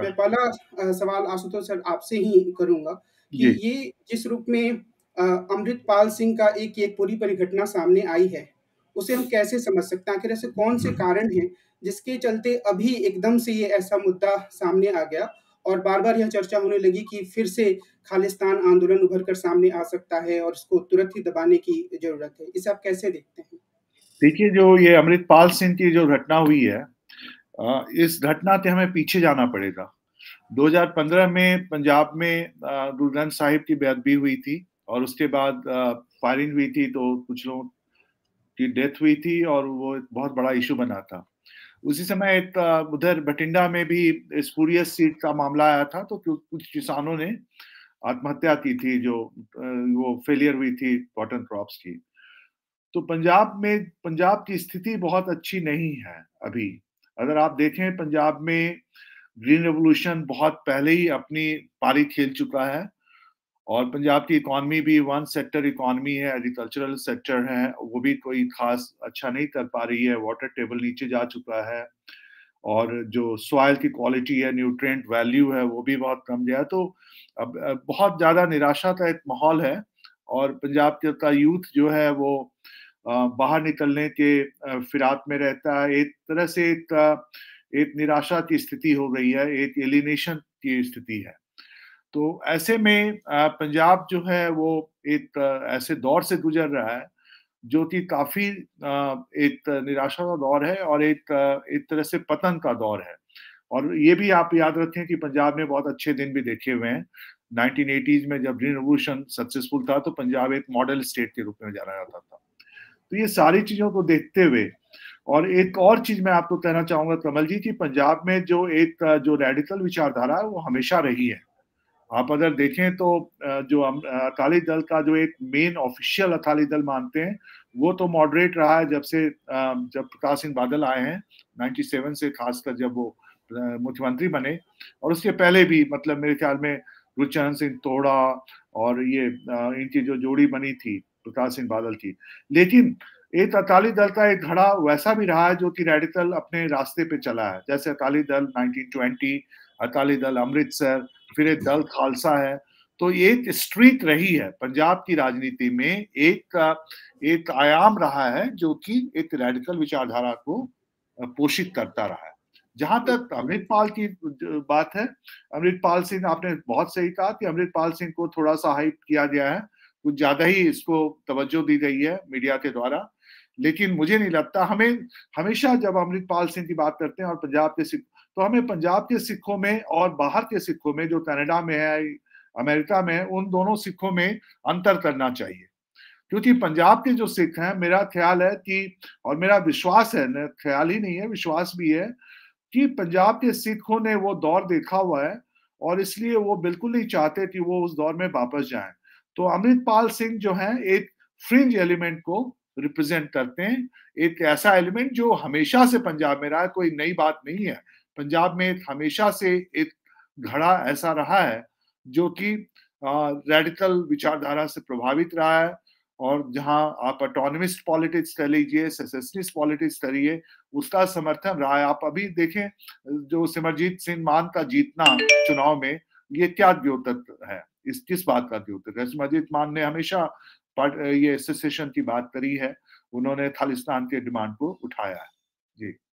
मैं हाँ। पहला सवाल आशुतोष सर आपसे ही करूंगा कि ये जिस रूप में अमृतपाल सिंह का एक एक पूरी परिघटना सामने आई है उसे हम कैसे समझ सकते हैं आखिर ऐसे कौन से हम्म। कारण हैं जिसके चलते अभी एकदम से ये ऐसा मुद्दा सामने आ गया और बार बार यह चर्चा होने लगी कि फिर से खालिस्तान आंदोलन उभर कर सामने आ सकता है और इसको तुरंत ही दबाने की जरूरत है इसे आप कैसे देखते हैं देखिए जो ये अमृतपाल सिंह की जो घटना हुई है इस घटना से हमें पीछे जाना पड़ेगा 2015 में पंजाब में गुरु ग्रंथ साहिब की बेदबी हुई थी और उसके बाद फायरिंग हुई थी तो कुछ लोगों की डेथ हुई थी और वो बहुत बड़ा इशू बना था उसी समय एक उधर बठिंडा में भी स्पूरियस सीट का मामला आया था तो कुछ किसानों ने आत्महत्या की थी जो वो फेलियर हुई थी कॉटन क्रॉप्स की तो पंजाब में पंजाब की स्थिति बहुत अच्छी नहीं है अभी अगर आप देखें पंजाब में ग्रीन रेवोल्यूशन बहुत पहले ही अपनी पारी खेल चुका है और पंजाब की इकोनॉमी भी वन सेक्टर इकोनॉमी है एग्रीकल्चरल सेक्टर है वो भी कोई खास अच्छा नहीं कर पा रही है वाटर टेबल नीचे जा चुका है और जो सॉयल की क्वालिटी है न्यूट्रिएंट वैल्यू है वो भी बहुत कम गया तो अब बहुत ज़्यादा निराशा का एक माहौल है और पंजाब का यूथ जो है वो बाहर निकलने के फिरात में रहता है एक तरह से एक एक निराशा की स्थिति हो गई है एक एलिनेशन की स्थिति है तो ऐसे में पंजाब जो है वो एक ऐसे दौर से गुजर रहा है जो कि काफी एक निराशा का दौर है और एक एक तरह से पतन का दौर है और ये भी आप याद रखें कि पंजाब में बहुत अच्छे दिन भी देखे हुए हैं 1980s में जब ग्रीन रेवोल्यूशन सक्सेसफुल था तो पंजाब एक मॉडल स्टेट के रूप में जाना जाता था तो ये सारी चीजों को देखते हुए और एक और चीज मैं आपको कहना चाहूंगा कमल जी की पंजाब में जो एक जो रेडिकल विचारधारा है वो हमेशा रही है आप अगर देखें तो जो अकाली दल का जो एक मेन ऑफिशियल अकाली दल मानते हैं वो तो मॉडरेट रहा है जब से जब प्रकाश सिंह बादल आए हैं 97 से खासकर जब वो मुख्यमंत्री बने और उसके पहले भी मतलब मेरे ख्याल में रुचरण सिंह तोड़ा और ये इनकी जो जोड़ी बनी थी प्रकाश सिंह बादल की लेकिन एक अकाली दल का एक घड़ा वैसा भी रहा है जो कि रेडिकल अपने रास्ते पे चला है जैसे अकाली दल 1920 अकाली दल अमृतसर फिर एक दल खालसा है तो ये एक स्ट्रीट रही है पंजाब की राजनीति में एक एक आयाम रहा है जो कि एक रेडिकल विचारधारा को पोषित करता रहा है जहां तक अमृतपाल की बात है अमृतपाल सिंह आपने बहुत सही कहा कि अमृतपाल सिंह को थोड़ा सा हाइप किया गया है कुछ ज्यादा ही इसको तवज्जो दी गई है मीडिया के द्वारा लेकिन मुझे नहीं लगता हमें हमेशा जब अमृतपाल सिंह की बात करते हैं और पंजाब के सिख तो हमें पंजाब के सिखों में और बाहर के सिखों में जो कनाडा में है अमेरिका में उन दोनों सिखों में अंतर करना चाहिए क्योंकि पंजाब के जो सिख हैं मेरा ख्याल है कि और मेरा विश्वास है ख्याल ही नहीं है विश्वास भी है कि पंजाब के सिखों ने वो दौर देखा हुआ है और इसलिए वो बिल्कुल नहीं चाहते कि वो उस दौर में वापस जाएं तो अमृतपाल सिंह जो है एक फ्रिंज एलिमेंट को रिप्रेजेंट करते हैं एक ऐसा एलिमेंट जो हमेशा से पंजाब में रहा है कोई नई बात नहीं है पंजाब में एक हमेशा से एक घड़ा ऐसा रहा है जो कि रेडिकल विचारधारा से प्रभावित रहा है और जहां आप ऑटोनमिस्ट पॉलिटिक्स कह लीजिए पॉलिटिक्स करिए उसका समर्थन रहा है आप अभी देखें जो सिमरजीत सिंह मान का जीतना चुनाव में ये क्या द्योतक है इस किस बात का द्योतक है मजीद मान ने हमेशा ये एसोसिएशन की बात करी है उन्होंने खालिस्तान के डिमांड को उठाया है जी